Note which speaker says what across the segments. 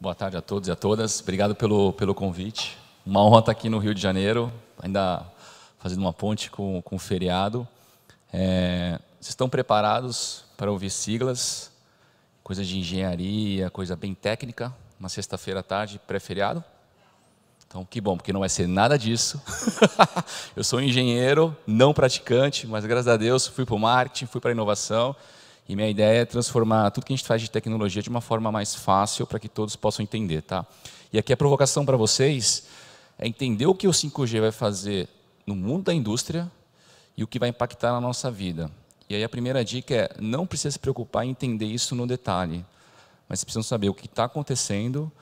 Speaker 1: Boa tarde a todos e a todas. Obrigado pelo, pelo convite. Uma honra estar aqui no Rio de Janeiro, ainda fazendo uma ponte com, com o feriado. É, vocês estão preparados para ouvir siglas? Coisa de engenharia, coisa bem técnica, uma sexta-feira à tarde, pré-feriado? Então, que bom, porque não vai ser nada disso. Eu sou engenheiro, não praticante, mas graças a Deus fui para o marketing, fui para a inovação e minha ideia é transformar tudo que a gente faz de tecnologia de uma forma mais fácil para que todos possam entender, tá? E aqui a provocação para vocês é entender o que o 5G vai fazer no mundo da indústria e o que vai impactar na nossa vida. E aí a primeira dica é não precisa se preocupar em entender isso no detalhe, mas precisam saber o que está acontecendo,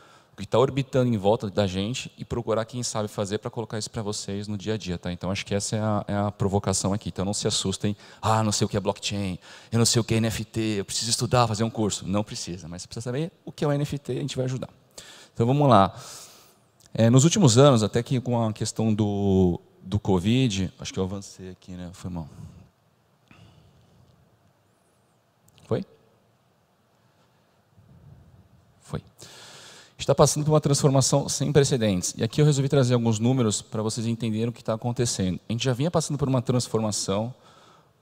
Speaker 1: que está orbitando em volta da gente e procurar quem sabe fazer para colocar isso para vocês no dia a dia, tá? Então acho que essa é a, é a, provocação aqui. Então não se assustem. Ah, não sei o que é blockchain, eu não sei o que é NFT, eu preciso estudar, fazer um curso. Não precisa, mas você precisa saber o que é o NFT e a gente vai ajudar. Então vamos lá. É, nos últimos anos, até que com a questão do, do Covid, acho que eu avancei aqui, né? Foi mal. Foi? Foi está passando por uma transformação sem precedentes. E aqui eu resolvi trazer alguns números para vocês entenderem o que está acontecendo. A gente já vinha passando por uma transformação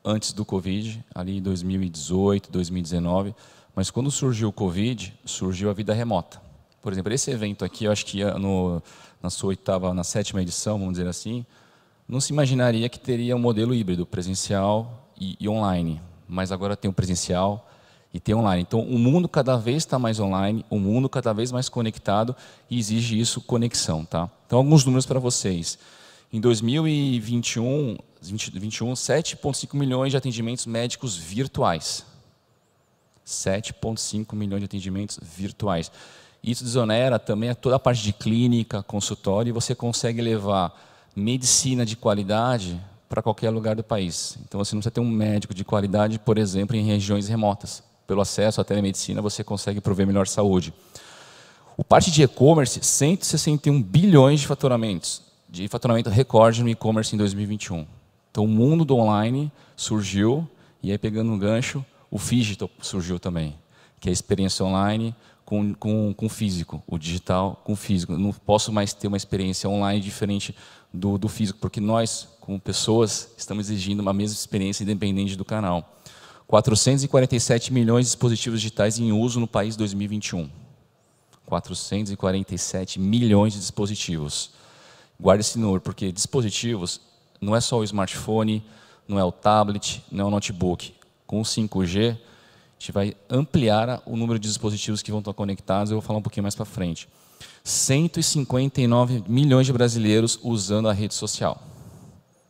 Speaker 1: antes do Covid, ali em 2018, 2019, mas quando surgiu o Covid, surgiu a vida remota. Por exemplo, esse evento aqui, eu acho que no, na sua oitava, na sétima edição, vamos dizer assim, não se imaginaria que teria um modelo híbrido, presencial e, e online. Mas agora tem o presencial, e ter online. Então, o mundo cada vez está mais online, o mundo cada vez mais conectado e exige isso conexão, tá? Então, alguns números para vocês. Em 2021, 2021 7,5 milhões de atendimentos médicos virtuais. 7,5 milhões de atendimentos virtuais. Isso desonera também toda a parte de clínica, consultório, e você consegue levar medicina de qualidade para qualquer lugar do país. Então, você não precisa ter um médico de qualidade, por exemplo, em regiões remotas pelo acesso à telemedicina, você consegue prover melhor saúde. O parte de e-commerce, 161 bilhões de faturamentos, de faturamento recorde no e-commerce em 2021. Então, o mundo do online surgiu, e aí pegando um gancho, o digital surgiu também, que é a experiência online com, com, com físico, o digital com o físico. Não posso mais ter uma experiência online diferente do, do físico, porque nós, como pessoas, estamos exigindo uma mesma experiência independente do canal. 447 milhões de dispositivos digitais em uso no país em 2021. 447 milhões de dispositivos. Guarde esse número, porque dispositivos não é só o smartphone, não é o tablet, não é o notebook. Com o 5G, a gente vai ampliar o número de dispositivos que vão estar conectados, eu vou falar um pouquinho mais para frente. 159 milhões de brasileiros usando a rede social.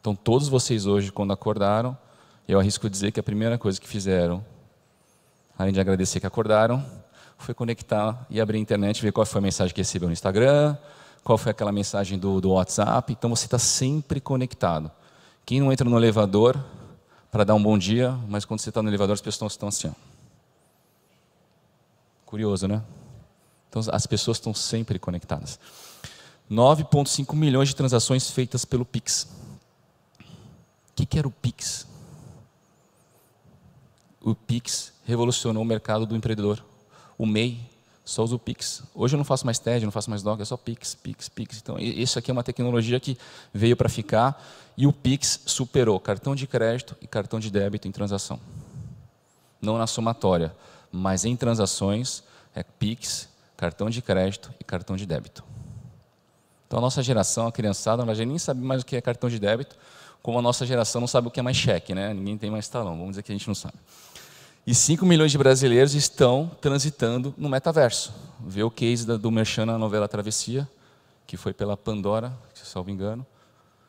Speaker 1: Então, todos vocês hoje, quando acordaram, eu arrisco dizer que a primeira coisa que fizeram, além de agradecer que acordaram, foi conectar e abrir a internet, ver qual foi a mensagem que recebeu no Instagram, qual foi aquela mensagem do, do WhatsApp. Então você está sempre conectado. Quem não entra no elevador para dar um bom dia, mas quando você está no elevador as pessoas estão assim. Ó. Curioso, né? Então as pessoas estão sempre conectadas. 9,5 milhões de transações feitas pelo Pix. O que, que era o Pix? O Pix revolucionou o mercado do empreendedor. O MEI só usa o Pix. Hoje eu não faço mais TED, não faço mais DOC, é só Pix, Pix, Pix. Então, isso aqui é uma tecnologia que veio para ficar e o Pix superou cartão de crédito e cartão de débito em transação. Não na somatória, mas em transações é Pix, cartão de crédito e cartão de débito. Então, a nossa geração, a criançada, a gente nem sabe mais o que é cartão de débito, como a nossa geração não sabe o que é mais cheque, né? Ninguém tem mais talão, vamos dizer que a gente não sabe. E 5 milhões de brasileiros estão transitando no metaverso. Vê o case do Merchan na novela Travessia, que foi pela Pandora, se salvo engano.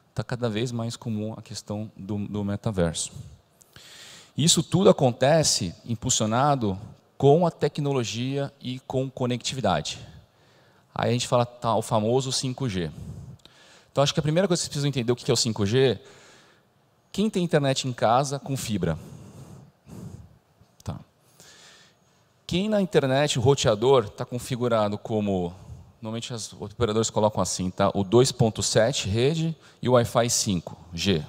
Speaker 1: Está cada vez mais comum a questão do, do metaverso. Isso tudo acontece impulsionado com a tecnologia e com conectividade. Aí a gente fala tá, o famoso 5G. Então acho que a primeira coisa que vocês precisam entender o que é o 5G. Quem tem internet em casa com fibra? Quem na internet, o roteador, está configurado como. Normalmente os operadores colocam assim, tá? O 2.7 rede e o Wi-Fi 5G.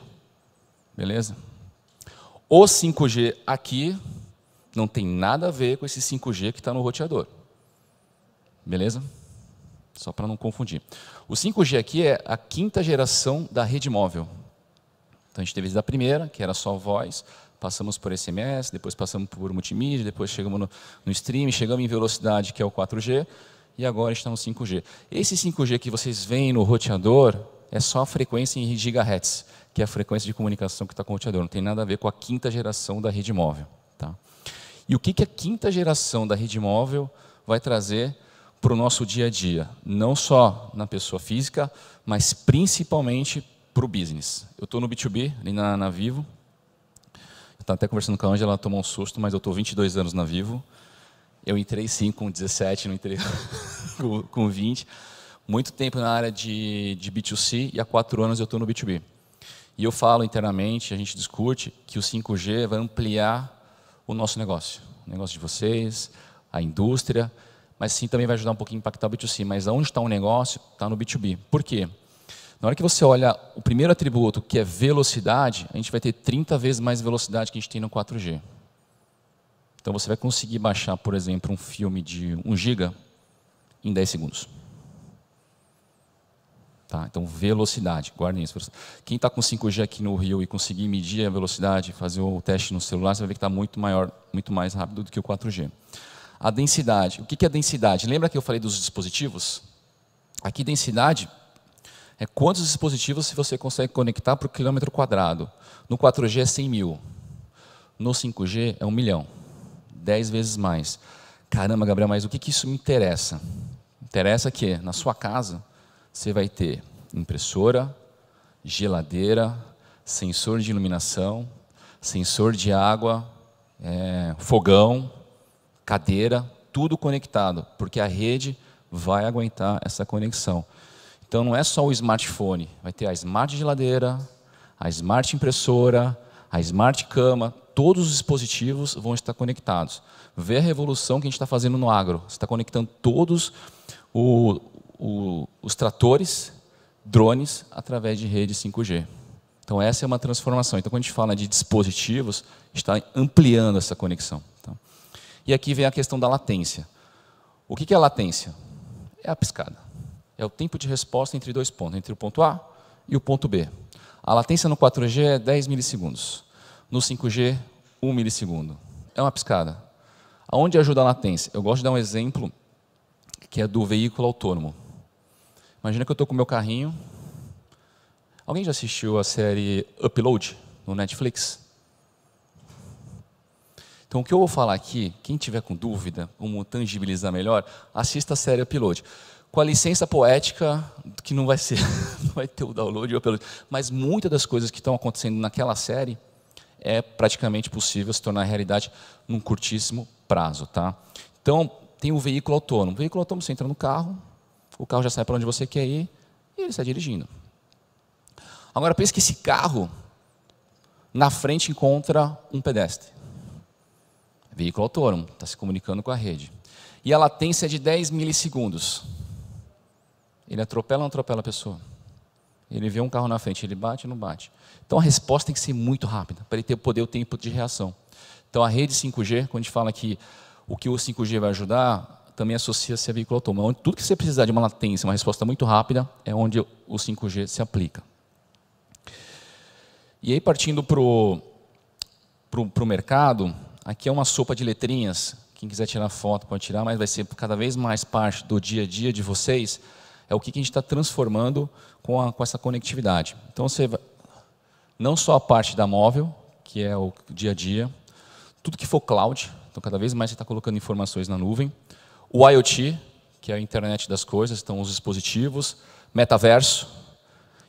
Speaker 1: Beleza? O 5G aqui não tem nada a ver com esse 5G que está no roteador. Beleza? Só para não confundir. O 5G aqui é a quinta geração da rede móvel. Então a gente teve a primeira, que era só voz, passamos por SMS, depois passamos por multimídia, depois chegamos no, no stream, chegamos em velocidade, que é o 4G, e agora está no 5G. Esse 5G que vocês veem no roteador é só a frequência em gigahertz, que é a frequência de comunicação que está com o roteador, não tem nada a ver com a quinta geração da rede móvel. Tá? E o que, que a quinta geração da rede móvel vai trazer para o nosso dia a dia? Não só na pessoa física, mas principalmente para o business. Eu estou no B2B, ali na, na Vivo, Estava tá até conversando com a Ângela, ela tomou um susto, mas eu estou 22 anos na Vivo. Eu entrei sim com 17, não entrei com, com 20. Muito tempo na área de, de B2C e há quatro anos eu estou no B2B. E eu falo internamente, a gente discute, que o 5G vai ampliar o nosso negócio. O negócio de vocês, a indústria, mas sim também vai ajudar um pouquinho a impactar o B2C. Mas onde está o negócio? Está no B2B. Por quê? Na hora que você olha o primeiro atributo, que é velocidade, a gente vai ter 30 vezes mais velocidade que a gente tem no 4G. Então você vai conseguir baixar, por exemplo, um filme de 1 giga em 10 segundos. Tá, então, velocidade, guardem isso. Quem está com 5G aqui no Rio e conseguir medir a velocidade, fazer o teste no celular, você vai ver que está muito maior, muito mais rápido do que o 4G. A densidade. O que é densidade? Lembra que eu falei dos dispositivos? Aqui, densidade é quantos dispositivos você consegue conectar por quilômetro quadrado. No 4G é 100 mil. No 5G é 1 milhão. 10 vezes mais. Caramba, Gabriel, mas o que, que isso me interessa? Interessa que na sua casa você vai ter impressora, geladeira, sensor de iluminação, sensor de água, é, fogão, cadeira, tudo conectado, porque a rede vai aguentar essa conexão. Então não é só o smartphone, vai ter a smart geladeira, a smart impressora, a smart cama, todos os dispositivos vão estar conectados. Vê a revolução que a gente está fazendo no agro. Você está conectando todos o, o, os tratores, drones, através de rede 5G. Então essa é uma transformação. Então quando a gente fala de dispositivos, está ampliando essa conexão. Então, e aqui vem a questão da latência. O que é latência? É a piscada é o tempo de resposta entre dois pontos, entre o ponto A e o ponto B. A latência no 4G é 10 milissegundos, no 5G, 1 milissegundo. É uma piscada. Aonde ajuda a latência? Eu gosto de dar um exemplo que é do veículo autônomo. Imagina que eu estou com o meu carrinho. Alguém já assistiu a série Upload no Netflix? Então, o que eu vou falar aqui, quem tiver com dúvida, como tangibilizar melhor, assista a série Upload com a licença poética, que não vai ser, não vai ter o download, mas muitas das coisas que estão acontecendo naquela série é praticamente possível se tornar realidade num curtíssimo prazo, tá? Então, tem o veículo autônomo. O veículo autônomo, você entra no carro, o carro já sai para onde você quer ir e ele está dirigindo. Agora, pense que esse carro, na frente, encontra um pedestre. Veículo autônomo, está se comunicando com a rede. E a latência é de 10 milissegundos. Ele atropela ou não atropela a pessoa? Ele vê um carro na frente, ele bate ou não bate? Então a resposta tem que ser muito rápida, para ele ter poder o tempo de reação. Então a rede 5G, quando a gente fala que o que o 5G vai ajudar, também associa-se a veículo autônomo. Tudo que você precisar de uma latência, uma resposta muito rápida, é onde o 5G se aplica. E aí partindo para o pro, pro mercado, aqui é uma sopa de letrinhas, quem quiser tirar foto pode tirar, mas vai ser cada vez mais parte do dia a dia de vocês, é o que a gente está transformando com, a, com essa conectividade. Então, você vai, não só a parte da móvel, que é o dia a dia, tudo que for cloud, então cada vez mais você está colocando informações na nuvem, o IoT, que é a internet das coisas, então os dispositivos, metaverso,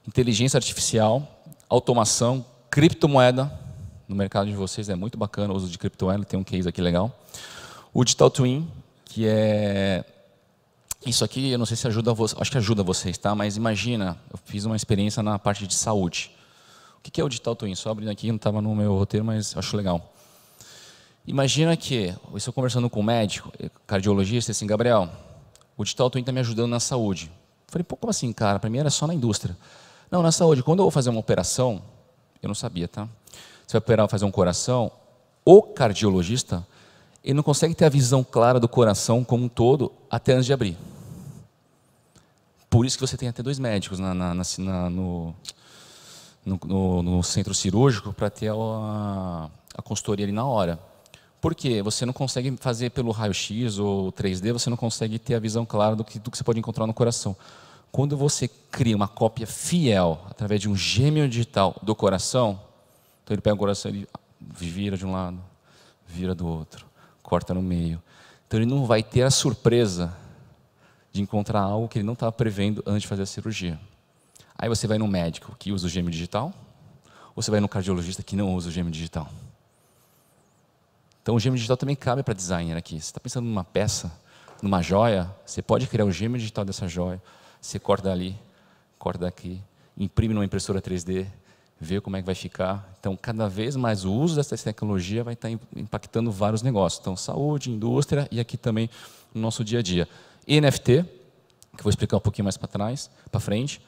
Speaker 1: inteligência artificial, automação, criptomoeda, no mercado de vocês é muito bacana o uso de criptomoeda, tem um case aqui legal. O Digital Twin, que é isso aqui, eu não sei se ajuda vocês, acho que ajuda vocês, tá? Mas imagina, eu fiz uma experiência na parte de saúde. O que é o digital twin? Só abrindo aqui, não estava no meu roteiro, mas acho legal. Imagina que, eu estou conversando com um médico, eh, cardiologista, assim, Gabriel, o digital twin está me ajudando na saúde. Eu falei, pô, como assim, cara? Para mim era só na indústria. Não, na saúde, quando eu vou fazer uma operação, eu não sabia, tá? Você vai operar, fazer um coração, o cardiologista, ele não consegue ter a visão clara do coração como um todo até antes de abrir. Por isso que você tem até dois médicos na, na, na, no, no, no, centro cirúrgico para ter a, a consultoria ali na hora. Por quê? Você não consegue fazer pelo raio-x ou 3D, você não consegue ter a visão clara do que, do que você pode encontrar no coração. Quando você cria uma cópia fiel, através de um gêmeo digital do coração, então ele pega o coração, e vira de um lado, vira do outro, corta no meio. Então ele não vai ter a surpresa de encontrar algo que ele não estava prevendo antes de fazer a cirurgia. Aí você vai no médico que usa o gêmeo digital, ou você vai no cardiologista que não usa o gêmeo digital. Então o gêmeo digital também cabe para designer aqui. Você está pensando numa peça, numa joia, você pode criar o gêmeo digital dessa joia, você corta ali, corta aqui, imprime numa impressora 3D, vê como é que vai ficar. Então, cada vez mais o uso dessa tecnologia vai estar tá impactando vários negócios. Então, saúde, indústria e aqui também no nosso dia a dia. NFT, que eu vou explicar um pouquinho mais para trás, para frente.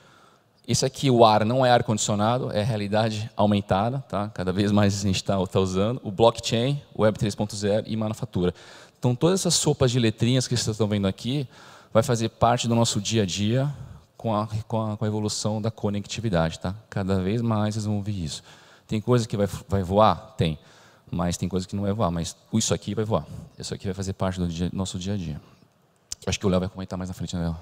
Speaker 1: Isso aqui, o ar, não é ar-condicionado, é realidade aumentada, tá? cada vez mais a gente está tá usando. O blockchain, Web 3.0 e manufatura. Então, todas essas sopas de letrinhas que vocês estão vendo aqui, vai fazer parte do nosso dia a dia com a, com a, com a evolução da conectividade. Tá? Cada vez mais vocês vão ouvir isso. Tem coisa que vai, vai voar? Tem. Mas tem coisa que não vai voar. Mas isso aqui vai voar. Isso aqui vai fazer parte do dia, nosso dia a dia acho que o Léo vai comentar mais na frente, né, Léo?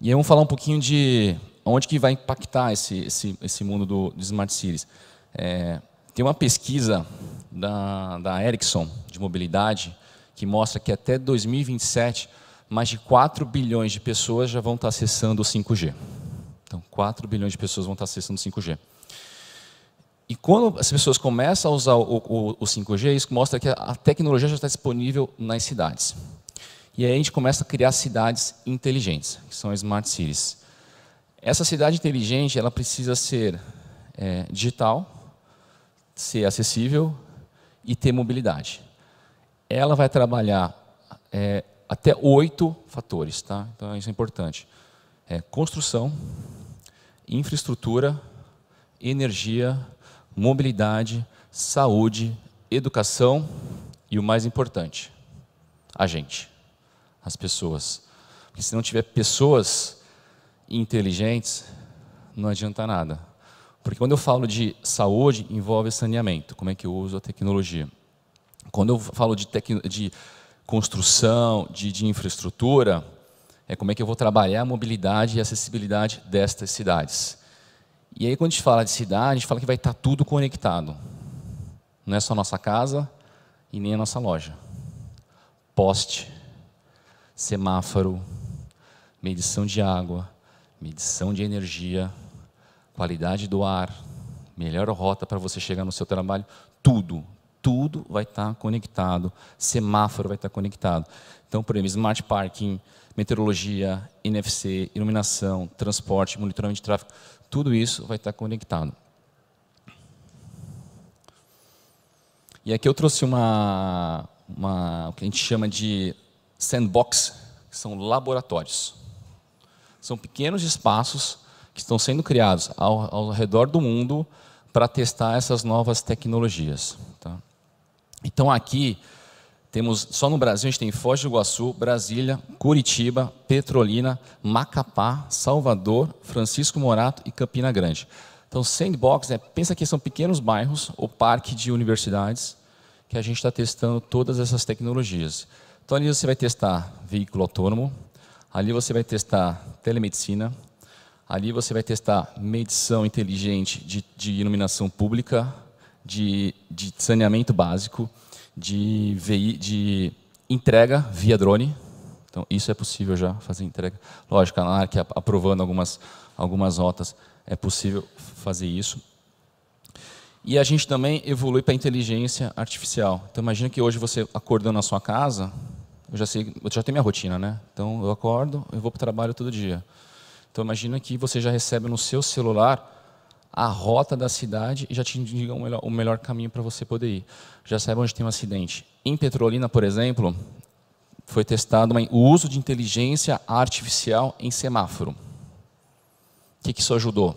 Speaker 1: E aí vamos falar um pouquinho de onde que vai impactar esse, esse, esse mundo do, do Smart Cities. É, tem uma pesquisa da, da Ericsson de mobilidade que mostra que até 2027 mais de 4 bilhões de pessoas já vão estar acessando o 5G. Então, 4 bilhões de pessoas vão estar acessando o 5G. E quando as pessoas começam a usar o, o, o 5G, isso mostra que a tecnologia já está disponível nas cidades. E aí a gente começa a criar cidades inteligentes, que são smart cities. Essa cidade inteligente, ela precisa ser é, digital, ser acessível e ter mobilidade. Ela vai trabalhar é, até oito fatores, tá? Então isso é importante: é, construção, infraestrutura, energia, mobilidade, saúde, educação e o mais importante, a gente as pessoas. Porque se não tiver pessoas inteligentes, não adianta nada. Porque quando eu falo de saúde, envolve saneamento, como é que eu uso a tecnologia. Quando eu falo de, de construção, de, de infraestrutura, é como é que eu vou trabalhar a mobilidade e a acessibilidade destas cidades. E aí, quando a gente fala de cidade, a gente fala que vai estar tudo conectado. Não é só a nossa casa e nem a nossa loja. Poste, semáforo, medição de água, medição de energia, qualidade do ar, melhor rota para você chegar no seu trabalho, tudo, tudo vai estar tá conectado, semáforo vai estar tá conectado. Então, por exemplo, smart parking, meteorologia, NFC, iluminação, transporte, monitoramento de tráfego, tudo isso vai estar tá conectado. E aqui eu trouxe uma, uma o que a gente chama de sandbox, que são laboratórios. São pequenos espaços que estão sendo criados ao, ao redor do mundo para testar essas novas tecnologias. Tá? Então aqui temos só no Brasil a gente tem Foz do Iguaçu, Brasília, Curitiba, Petrolina, Macapá, Salvador, Francisco Morato e Campina Grande. Então sandbox é pensa que são pequenos bairros ou parque de universidades que a gente está testando todas essas tecnologias. Então ali você vai testar veículo autônomo, ali você vai testar telemedicina, ali você vai testar medição inteligente de, de iluminação pública, de, de saneamento básico, de, VI, de entrega via drone. Então isso é possível já fazer entrega. Lógico, a ANARC aprovando algumas, algumas rotas é possível fazer isso. E a gente também evolui para a inteligência artificial. Então imagina que hoje você acordando na sua casa, eu já sei, eu já tenho minha rotina, né? Então eu acordo, eu vou para o trabalho todo dia. Então imagina que você já recebe no seu celular a rota da cidade e já te indica o melhor, o melhor caminho para você poder ir. Já sabe onde tem um acidente. Em Petrolina, por exemplo, foi testado o uso de inteligência artificial em semáforo. O que, que isso ajudou?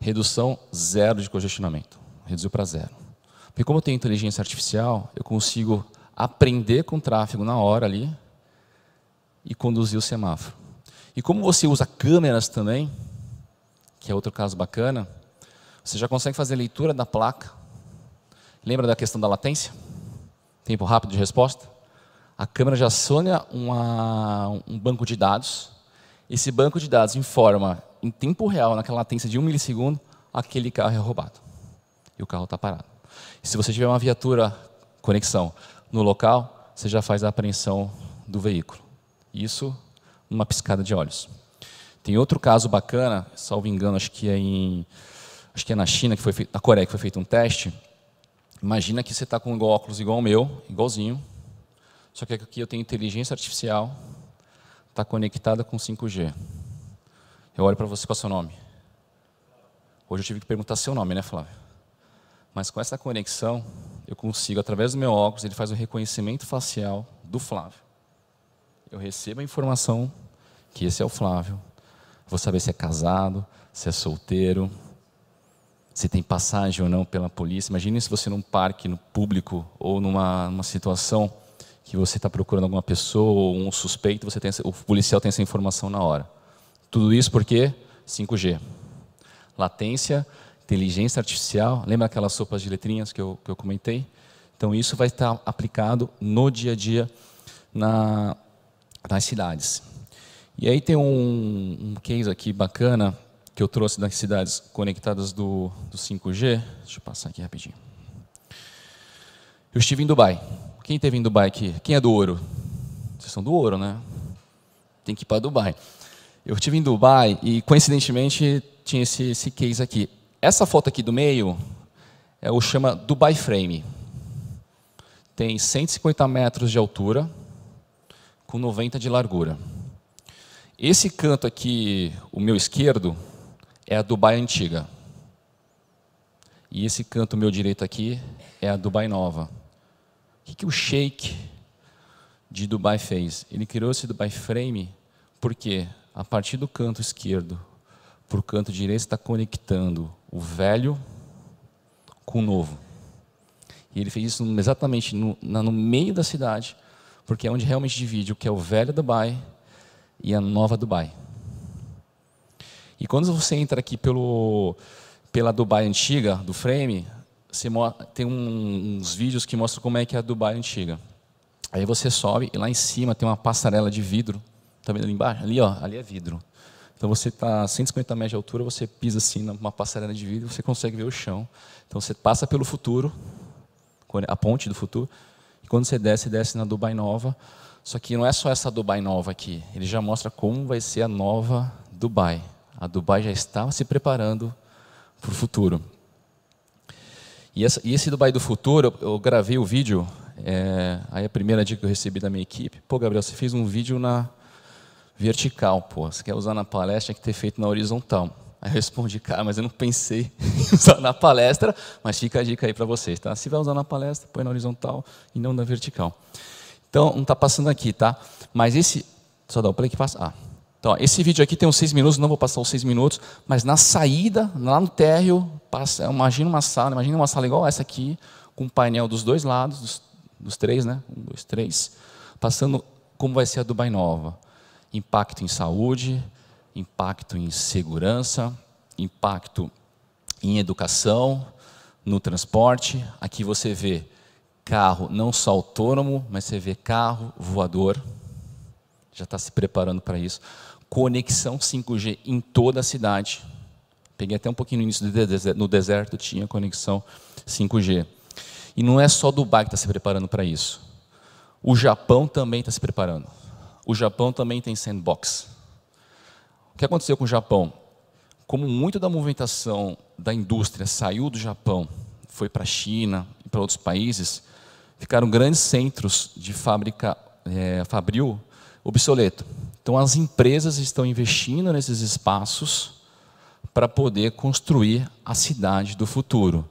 Speaker 1: redução zero de congestionamento. Reduziu para zero. Porque como eu tenho inteligência artificial, eu consigo aprender com o tráfego na hora ali e conduzir o semáforo. E como você usa câmeras também, que é outro caso bacana, você já consegue fazer leitura da placa. Lembra da questão da latência? Tempo rápido de resposta? A câmera já sonha uma, um banco de dados. Esse banco de dados informa em tempo real, naquela latência de um milissegundo, aquele carro é roubado. E o carro está parado. E se você tiver uma viatura conexão no local, você já faz a apreensão do veículo. Isso numa piscada de olhos. Tem outro caso bacana, salvo engano, acho que é em acho que é na China que foi feito, na Coreia que foi feito um teste. Imagina que você está com um óculos igual ao meu, igualzinho, só que aqui eu tenho inteligência artificial, está conectada com 5G. Eu olho para você, com é o seu nome? Hoje eu tive que perguntar seu nome, né, Flávio? Mas com essa conexão, eu consigo, através do meu óculos, ele faz o um reconhecimento facial do Flávio. Eu recebo a informação que esse é o Flávio. Vou saber se é casado, se é solteiro, se tem passagem ou não pela polícia. Imagine se você num parque, no público, ou numa, numa situação que você está procurando alguma pessoa ou um suspeito, você tem, o policial tem essa informação na hora. Tudo isso porque 5G. Latência, inteligência artificial, lembra aquelas sopas de letrinhas que eu, que eu comentei? Então isso vai estar aplicado no dia a dia na, nas cidades. E aí tem um, um case aqui bacana que eu trouxe das cidades conectadas do, do 5G. Deixa eu passar aqui rapidinho. Eu estive em Dubai. Quem esteve em Dubai aqui? Quem é do ouro? Vocês são do ouro, né? Tem que ir para Dubai. Eu estive em Dubai e, coincidentemente, tinha esse, esse case aqui. Essa foto aqui do meio é o chama Dubai Frame. Tem 150 metros de altura com 90 de largura. Esse canto aqui, o meu esquerdo, é a Dubai antiga. E esse canto meu direito aqui é a Dubai nova. O que, o Sheikh de Dubai fez? Ele criou esse Dubai Frame porque a partir do canto esquerdo para o canto direito, está conectando o velho com o novo. E ele fez isso exatamente no, no meio da cidade, porque é onde realmente divide o que é o velho Dubai e a nova Dubai. E quando você entra aqui pelo, pela Dubai antiga, do frame, você tem um, uns vídeos que mostram como é que é a Dubai antiga. Aí você sobe e lá em cima tem uma passarela de vidro Tá vendo ali embaixo? Ali, ó, ali é vidro. Então você está a 150 metros de altura, você pisa assim numa passarela de vidro, você consegue ver o chão. Então você passa pelo futuro, é a ponte do futuro, e quando você desce, desce na Dubai Nova. Só que não é só essa Dubai Nova aqui, ele já mostra como vai ser a nova Dubai. A Dubai já está se preparando para o futuro. E, essa, e, esse Dubai do futuro, eu, eu gravei o vídeo, é, aí a primeira dica que eu recebi da minha equipe, pô Gabriel, você fez um vídeo na vertical, pô. Você quer usar na palestra, tem que ter feito na horizontal. Aí eu respondi, cara, mas eu não pensei em usar na palestra, mas fica a dica aí para vocês, tá? Se vai usar na palestra, põe na horizontal e não na vertical. Então, não está passando aqui, tá? Mas esse. Só dá o play que passa. Ah. Então, ó, esse vídeo aqui tem uns seis minutos, não vou passar os seis minutos, mas na saída, lá no térreo, passa, imagina uma sala, imagina uma sala igual essa aqui, com um painel dos dois lados, dos, dos três, né? Um, dois, três, passando como vai ser a Dubai Nova impacto em saúde, impacto em segurança, impacto em educação, no transporte. Aqui você vê carro não só autônomo, mas você vê carro voador, já está se preparando para isso. Conexão 5G em toda a cidade. Peguei até um pouquinho no início do deserto, no deserto, tinha conexão 5G. E não é só Dubai que está se preparando para isso. O Japão também está se preparando o Japão também tem sandbox. O que aconteceu com o Japão? Como muito da movimentação da indústria saiu do Japão, foi para a China e para outros países, ficaram grandes centros de fábrica é, fabril obsoleto. Então as empresas estão investindo nesses espaços para poder construir a cidade do futuro.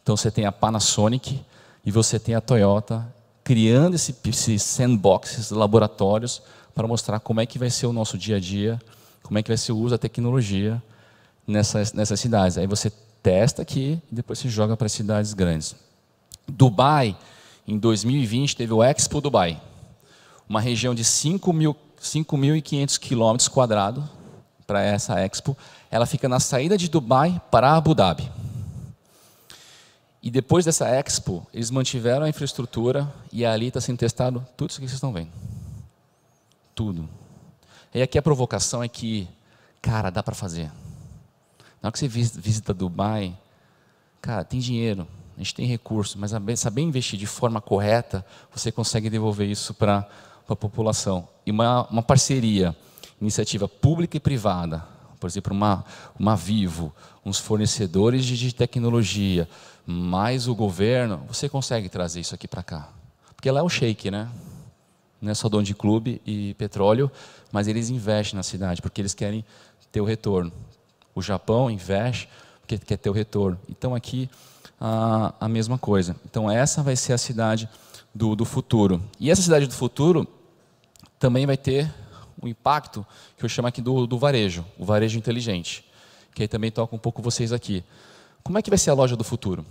Speaker 1: Então você tem a Panasonic e você tem a Toyota criando esse, esses sandbox, esses laboratórios, para mostrar como é que vai ser o nosso dia a dia, como é que vai ser o uso da tecnologia nessas, nessas cidades. Aí você testa aqui e depois você joga para cidades grandes. Dubai, em 2020, teve o Expo Dubai, uma região de 5.500 quilômetros quadrados para essa Expo. Ela fica na saída de Dubai para Abu Dhabi. E depois dessa expo, eles mantiveram a infraestrutura e ali está sendo testado tudo isso que vocês estão vendo. Tudo. E aqui a provocação é que, cara, dá para fazer. Na hora que você visita Dubai, cara, tem dinheiro, a gente tem recursos, mas saber investir de forma correta, você consegue devolver isso para a população. E uma, uma parceria, iniciativa pública e privada, por exemplo, uma, uma Vivo, uns fornecedores de tecnologia, mas o governo, você consegue trazer isso aqui para cá. Porque lá é o shake, né? Não é só dono de clube e petróleo, mas eles investem na cidade, porque eles querem ter o retorno. O Japão investe porque quer ter o retorno. Então aqui a, a mesma coisa. Então essa vai ser a cidade do, do futuro. E essa cidade do futuro também vai ter o um impacto que eu chamo aqui do, do varejo, o varejo inteligente, que aí também toca um pouco vocês aqui. Como é que vai ser a loja do futuro?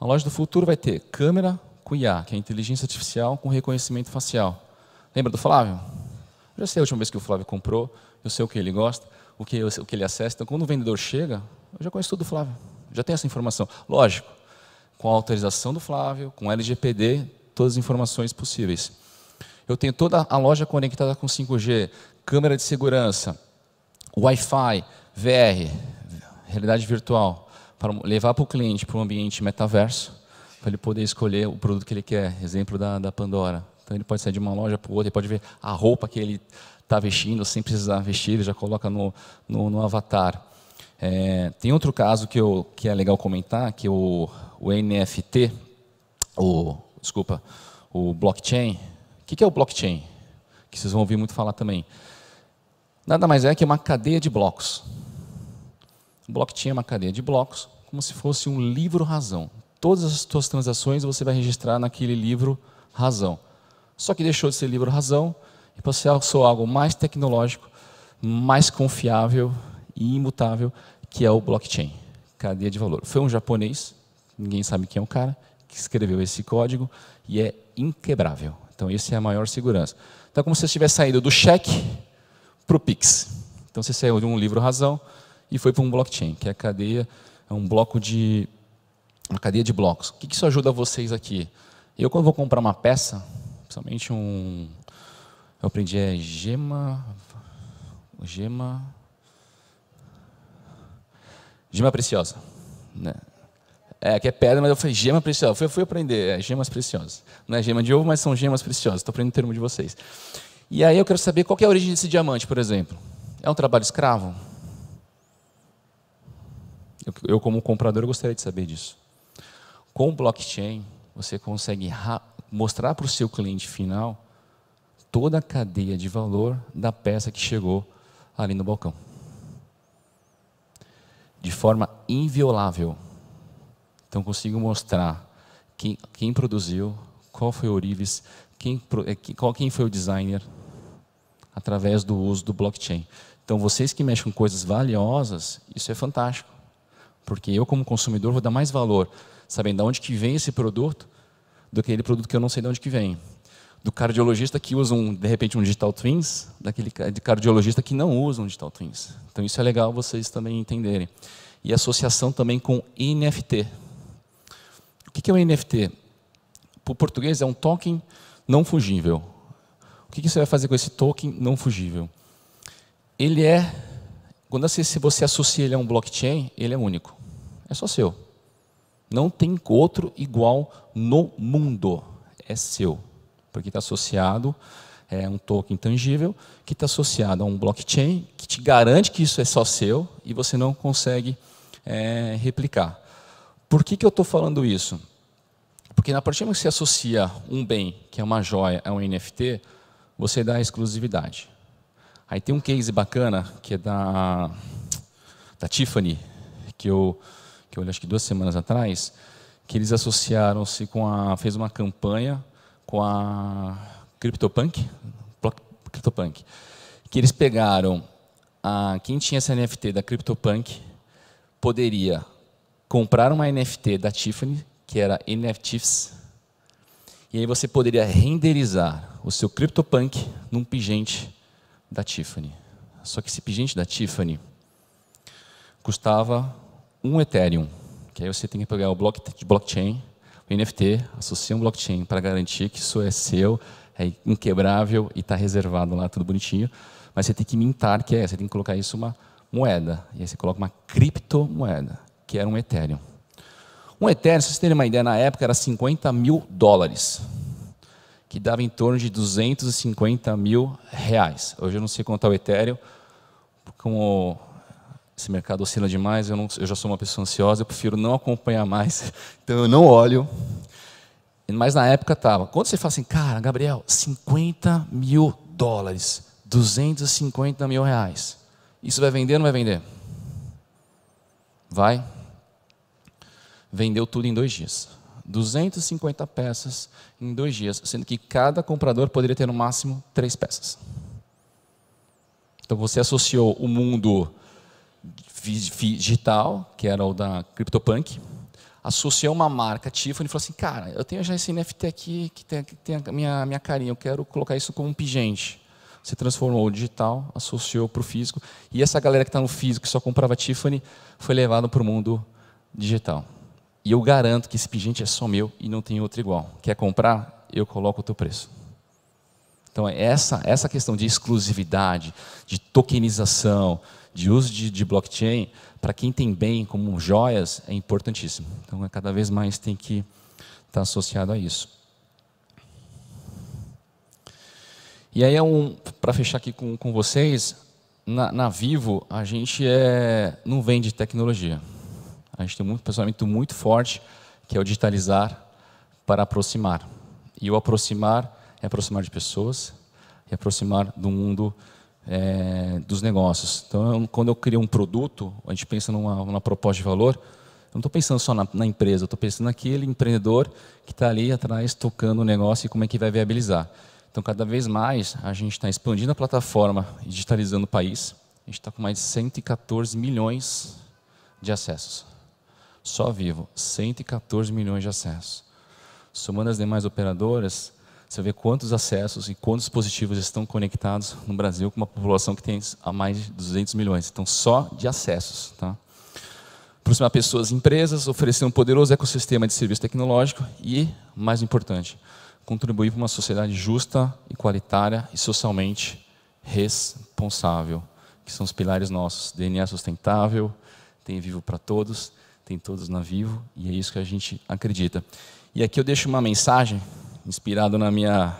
Speaker 1: A loja do futuro vai ter câmera com IA, que é inteligência artificial com reconhecimento facial. Lembra do Flávio? Eu já sei a última vez que o Flávio comprou, eu sei o que ele gosta, o que, o que ele acessa. Então, quando o vendedor chega, eu já conheço tudo do Flávio. Já tenho essa informação. Lógico, com a autorização do Flávio, com LGPD, todas as informações possíveis. Eu tenho toda a loja conectada com 5G, câmera de segurança, Wi-Fi, VR, realidade virtual, para levar para o cliente para um ambiente metaverso, para ele poder escolher o produto que ele quer, exemplo da, da Pandora. Então ele pode sair de uma loja para outra, ele pode ver a roupa que ele está vestindo, sem precisar vestir, ele já coloca no, no, no avatar. É, tem outro caso que, eu, que é legal comentar, que o, o NFT, o, desculpa, o blockchain. O que é o blockchain? Que vocês vão ouvir muito falar também. Nada mais é que uma cadeia de blocos. O blockchain é uma cadeia de blocos, como se fosse um livro razão. Todas as suas transações você vai registrar naquele livro razão. Só que deixou de ser livro razão e passou a algo mais tecnológico, mais confiável e imutável, que é o blockchain, cadeia de valor. Foi um japonês, ninguém sabe quem é o cara, que escreveu esse código e é inquebrável. Então, essa é a maior segurança. Então, é como se você estivesse saindo do cheque para o Pix. Então, você saiu de um livro razão e foi para um blockchain, que é a cadeia, é um bloco de uma cadeia de blocos. O que isso ajuda vocês aqui? Eu quando vou comprar uma peça, principalmente um, eu aprendi é gema, gema, gema preciosa, né? É, que é pedra, mas eu falei gema preciosa. Fui, fui aprender, é, gemas preciosas. Não é gema de ovo, mas são gemas preciosas. Estou aprendendo o termo de vocês. E aí eu quero saber qual que é a origem desse diamante, por exemplo. É um trabalho escravo? Eu, como comprador, gostaria de saber disso. Com o blockchain, você consegue mostrar para o seu cliente final toda a cadeia de valor da peça que chegou ali no balcão. De forma inviolável. Então, consigo mostrar quem, quem produziu, qual foi o Orives, quem, eh, qual, quem foi o designer, através do uso do blockchain. Então, vocês que mexem com coisas valiosas, isso é fantástico. Porque eu, como consumidor, vou dar mais valor, sabendo de onde que vem esse produto, do que aquele produto que eu não sei de onde que vem. Do cardiologista que usa, um, de repente, um digital twins, daquele cardiologista que não usa um digital twins. Então, isso é legal vocês também entenderem. E associação também com NFT. O que é o um NFT? Para o português, é um token não fungível. O que você vai fazer com esse token não fungível? Ele é, quando você associa ele a um blockchain, ele é único é só seu. Não tem outro igual no mundo. É seu. Porque está associado é um token tangível que está associado a um blockchain que te garante que isso é só seu e você não consegue é, replicar. Por que, que eu estou falando isso? Porque na partir do que você associa um bem, que é uma joia, a um NFT, você dá exclusividade. Aí tem um case bacana que é da, da Tiffany, que eu que eu acho que duas semanas atrás, que eles associaram-se com a. fez uma campanha com a CryptoPunk, CryptoPunk que eles pegaram a, quem tinha essa NFT da CryptoPunk poderia comprar uma NFT da Tiffany, que era NFTs, e aí você poderia renderizar o seu CryptoPunk num pigente da Tiffany. Só que esse pigente da Tiffany custava um Ethereum, que aí você tem que pegar o bloco de blockchain, o NFT, associa um blockchain para garantir que isso é seu, é inquebrável e está reservado lá, tudo bonitinho. Mas você tem que mintar, que é, você tem que colocar isso uma moeda. E aí você coloca uma criptomoeda, que era um Ethereum. Um Ethereum, se vocês terem uma ideia, na época era 50 mil dólares, que dava em torno de 250 mil reais. Hoje eu não sei contar tá o Ethereum, como esse mercado oscila demais, eu, não, eu já sou uma pessoa ansiosa, eu prefiro não acompanhar mais, então eu não olho. Mas na época estava. Quando você fala assim, cara, Gabriel, 50 mil dólares, 250 mil reais, isso vai vender ou não vai vender? Vai. Vendeu tudo em dois dias. 250 peças em dois dias, sendo que cada comprador poderia ter no máximo três peças. Então você associou o mundo digital, que era o da CryptoPunk, associou uma marca Tiffany e falou assim, cara, eu tenho já esse NFT aqui que tem, que tem a minha, minha carinha, eu quero colocar isso como um pigente. Se transformou o digital, associou para o físico, e essa galera que está no físico, que só comprava Tiffany, foi levada para o mundo digital. E eu garanto que esse pigente é só meu e não tem outro igual. Quer comprar? Eu coloco o teu preço. Então, é essa, essa questão de exclusividade, de tokenização, de uso de, de blockchain para quem tem bem como joias é importantíssimo. Então, é cada vez mais tem que estar tá associado a isso. E aí, é um, para fechar aqui com, com vocês, na, na, Vivo, a gente é, não vende tecnologia. A gente tem um pensamento muito forte, que é o digitalizar para aproximar. E o aproximar é aproximar de pessoas, é aproximar do mundo é, dos negócios. Então, quando eu crio um produto, a gente pensa numa, numa proposta de valor, eu não estou pensando só na, na empresa, estou pensando naquele empreendedor que está ali atrás tocando o negócio e como é que vai viabilizar. Então, cada vez mais, a gente está expandindo a plataforma e digitalizando o país. A gente está com mais de 114 milhões de acessos. Só vivo, 114 milhões de acessos. Somando as demais operadoras, você vê quantos acessos e quantos positivos estão conectados no Brasil com uma população que tem a mais de 200 milhões. Então, só de acessos. Tá? Aproximar pessoas e empresas, oferecer um poderoso ecossistema de serviço tecnológico e, mais importante, contribuir para uma sociedade justa, igualitária e socialmente responsável, que são os pilares nossos. DNA sustentável, tem Vivo para Todos, tem Todos na Vivo, e é isso que a gente acredita. E aqui eu deixo uma mensagem inspirado na minha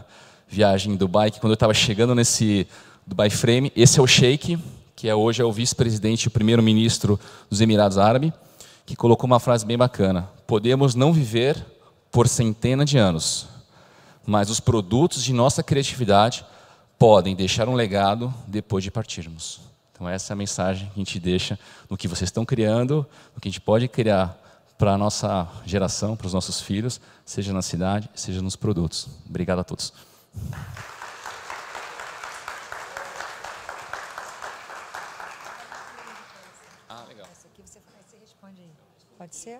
Speaker 1: viagem em Dubai, que quando eu estava chegando nesse Dubai Frame, esse é o Sheikh, que é hoje é o vice-presidente e primeiro-ministro dos Emirados Árabes, que colocou uma frase bem bacana: "Podemos não viver por centenas de anos, mas os produtos de nossa criatividade podem deixar um legado depois de partirmos". Então essa é a mensagem que a gente deixa no que vocês estão criando, no que a gente pode criar para a nossa geração, para os nossos filhos, seja na cidade, seja nos produtos. Obrigado a todos. Ah, legal. aqui você você responde aí. Pode ser?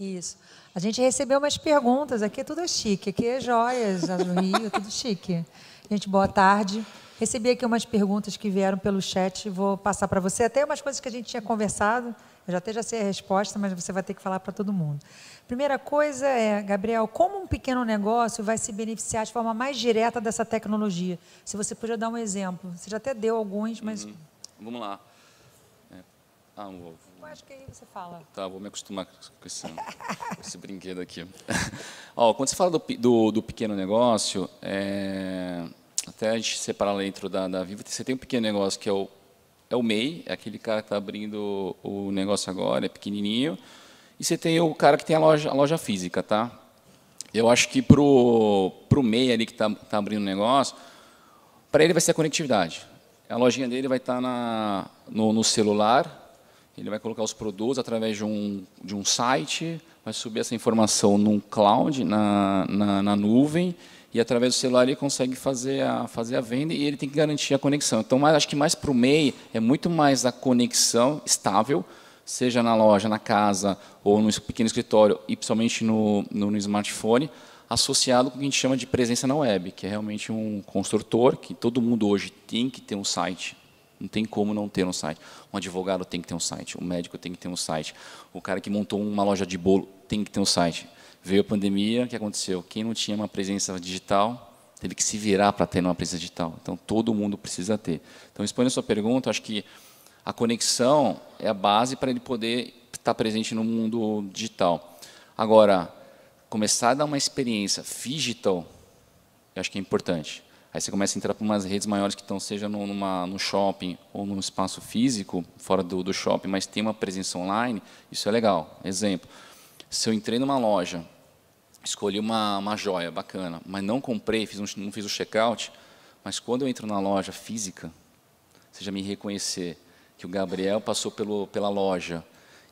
Speaker 1: Isso. A gente recebeu umas perguntas aqui, tudo é chique. Aqui é joias, no Rio, tudo chique. Gente, boa tarde. Recebi aqui umas perguntas que vieram pelo chat, vou passar para você. Até umas coisas que a gente tinha conversado, eu já até já sei a resposta, mas você vai ter que falar para todo mundo. Primeira coisa é, Gabriel, como um pequeno negócio vai se beneficiar de forma mais direta dessa tecnologia? Se você puder dar um exemplo. Você já até deu alguns, mas. Uhum. Vamos lá. É. Ah, vou, vou... Eu acho que aí você fala. Tá, vou me acostumar com esse, esse brinquedo aqui. Ó, quando você fala do, do, do pequeno negócio, é até a gente separar dentro da, da Vivo, você tem um pequeno negócio que é o é o MEI, é aquele cara que está abrindo o negócio agora, é pequenininho. E você tem o cara que tem a loja, a loja física, tá? Eu acho que para o MEI ali que está tá abrindo o negócio, para ele vai ser a conectividade. A lojinha dele vai estar tá no, no, celular, ele vai colocar os produtos através de um, de um site, vai subir essa informação num cloud, na, na, na nuvem, e através do celular ele consegue fazer a, fazer a venda e ele tem que garantir a conexão. Então, mais, acho que mais para o MEI é muito mais a conexão estável, seja na loja, na casa ou no pequeno escritório e principalmente no, no, no smartphone, associado com o que a gente chama de presença na web, que é realmente um construtor que todo mundo hoje tem que ter um site. Não tem como não ter um site. Um advogado tem que ter um site, um médico tem que ter um site, o cara que montou uma loja de bolo tem que ter um site Veio a pandemia, o que aconteceu? Quem não tinha uma presença digital teve que se virar para ter uma presença digital. Então, todo mundo precisa ter. Então, respondendo a sua pergunta, acho que a conexão é a base para ele poder estar tá presente no mundo digital. Agora, começar a dar uma experiência digital, eu acho que é importante. Aí você começa a entrar para umas redes maiores que estão, seja numa, num shopping ou num espaço físico, fora do, do shopping, mas tem uma presença online, isso é legal. Exemplo, se eu entrei numa loja escolhi uma, uma joia bacana, mas não comprei, fiz um, não fiz o check-out. Mas quando eu entro na loja física, seja me reconhecer que o Gabriel passou pelo, pela loja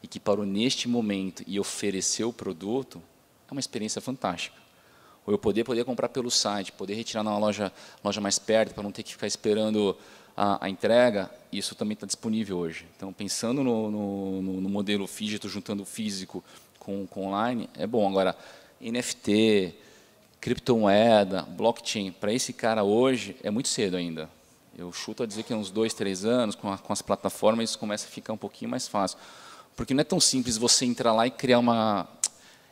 Speaker 1: e que parou neste momento e ofereceu o produto, é uma experiência fantástica. Ou eu poder, poder comprar pelo site, poder retirar na loja, loja mais perto, para não ter que ficar esperando a, a entrega, isso também está disponível hoje. Então, pensando no, no, no modelo fígito, juntando o físico com, com online, é bom. Agora, NFT, criptomoeda, blockchain, para esse cara hoje é muito cedo ainda. Eu chuto a dizer que uns dois, três anos, com, a, com, as plataformas, isso começa a ficar um pouquinho mais fácil. Porque não é tão simples você entrar lá e criar uma.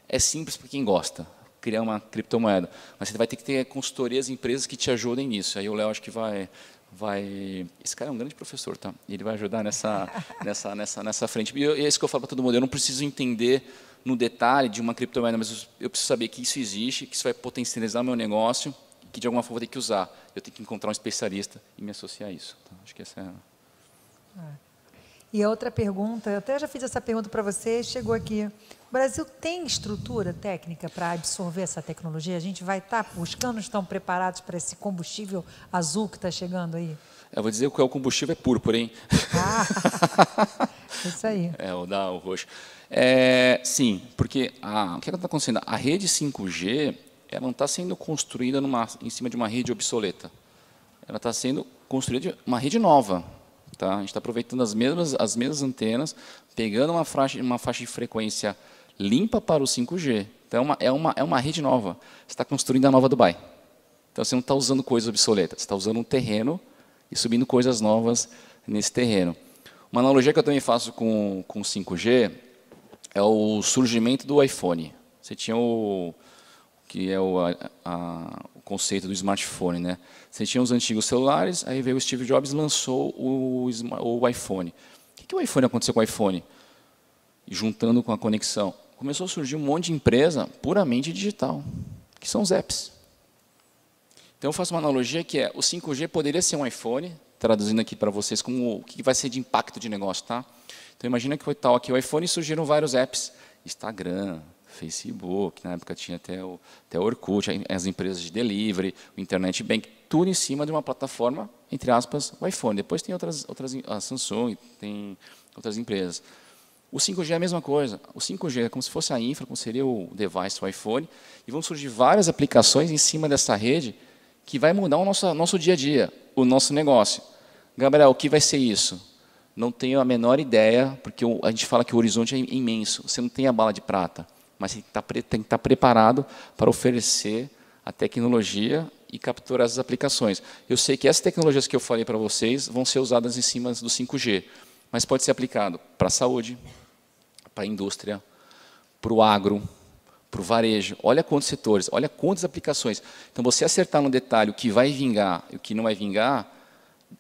Speaker 1: É simples para quem gosta, criar uma criptomoeda. Mas você vai ter que ter consultorias, empresas que te ajudem nisso. Aí o Léo acho que vai. vai... Esse cara é um grande professor, tá? Ele vai ajudar nessa, nessa, nessa, nessa frente. E é isso que eu falo para todo mundo. Eu não preciso entender no detalhe de uma criptomoeda, mas eu preciso saber que isso existe, que isso vai potencializar meu negócio, que de alguma forma eu vou ter que usar. Eu tenho que encontrar um especialista e me associar a isso. Então, acho que essa é. Ah. E a outra pergunta, eu até já fiz essa pergunta para você, chegou aqui. O Brasil tem estrutura técnica para absorver essa tecnologia? A gente vai estar tá buscando, estão preparados para esse combustível azul que está chegando aí? Eu vou dizer que o combustível é púrpura, hein? Ah, isso aí. É, o da o roxo. É, sim, porque a, o que é está acontecendo? A rede 5G ela não está sendo construída numa, em cima de uma rede obsoleta. Ela está sendo construída uma rede nova. Tá? A gente está aproveitando as mesmas, as mesmas antenas, pegando uma faixa, uma faixa de frequência limpa para o 5G. Então, é uma, é uma, é uma rede nova. Você está construindo a nova Dubai. Então, você não está usando coisas obsoletas. Você está usando um terreno e subindo coisas novas nesse terreno. Uma analogia que eu também faço com, o 5G é o surgimento do iPhone. Você tinha o que é o, a, a, o conceito do smartphone, né? Você tinha os antigos celulares, aí veio o Steve Jobs lançou o, o iPhone. O que, que o iPhone aconteceu com o iPhone? Juntando com a conexão, começou a surgir um monte de empresa puramente digital, que são os apps. Então eu faço uma analogia que é o 5G poderia ser um iPhone, traduzindo aqui para vocês como o que vai ser de impacto de negócio, tá? Então imagina que foi tal aqui o iPhone surgiram vários apps, Instagram, Facebook, na época tinha até o até o Orkut, as empresas de delivery, o internet bank, tudo em cima de uma plataforma entre aspas o iPhone. Depois tem outras outras a Samsung, tem outras empresas. O 5G é a mesma coisa. O 5G é como se fosse a infra, como seria o device, o iPhone, e vão surgir várias aplicações em cima dessa rede que vai mudar o nosso, nosso dia a dia, o nosso negócio. Gabriel, o que vai ser isso? Não tenho a menor ideia, porque a gente fala que o horizonte é imenso. Você não tem a bala de prata, mas tá tem que estar, tá tem que estar preparado para oferecer a tecnologia e capturar as aplicações. Eu sei que essas tecnologias que eu falei para vocês vão ser usadas em cima do 5G, mas pode ser aplicado para a saúde, para a indústria, para o agro, para o varejo. Olha quantos setores, olha quantas aplicações. Então, você acertar no detalhe o que vai vingar e o que não vai vingar,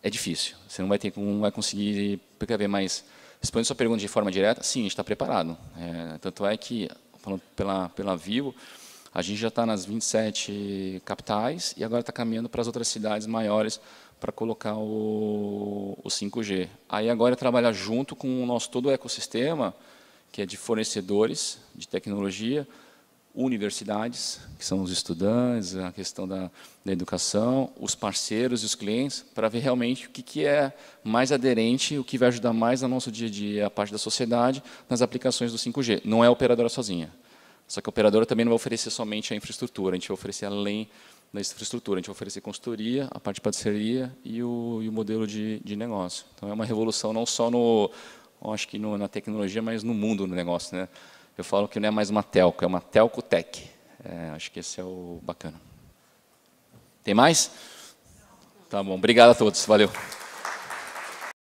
Speaker 1: é difícil. Você não vai, ter, não vai conseguir precaver, mas respondendo sua pergunta de forma direta, sim, a gente está preparado. É, tanto é que, falando pela, pela Vivo, a gente já está nas 27 capitais e agora está caminhando para as outras cidades maiores para colocar o, o 5G. Aí agora é trabalhar junto com o nosso todo o ecossistema, que é de fornecedores de tecnologia, universidades, que são os estudantes, a questão da, da educação, os parceiros e os clientes, para ver realmente o que, que é mais aderente, o que vai ajudar mais no nosso dia a dia, a parte da sociedade, nas aplicações do 5G. Não é a operadora sozinha. Só que a operadora também não vai oferecer somente a infraestrutura, a gente vai oferecer além da infraestrutura, a gente vai oferecer consultoria, a parte de parceria e o, e o modelo de, de negócio. Então, é uma revolução não só no, acho que no, na tecnologia, mas no mundo do negócio. Né? Eu falo que não é mais uma telco, é uma telco É, acho que esse é o bacana. Tem mais? Tá bom. Obrigado a todos. Valeu.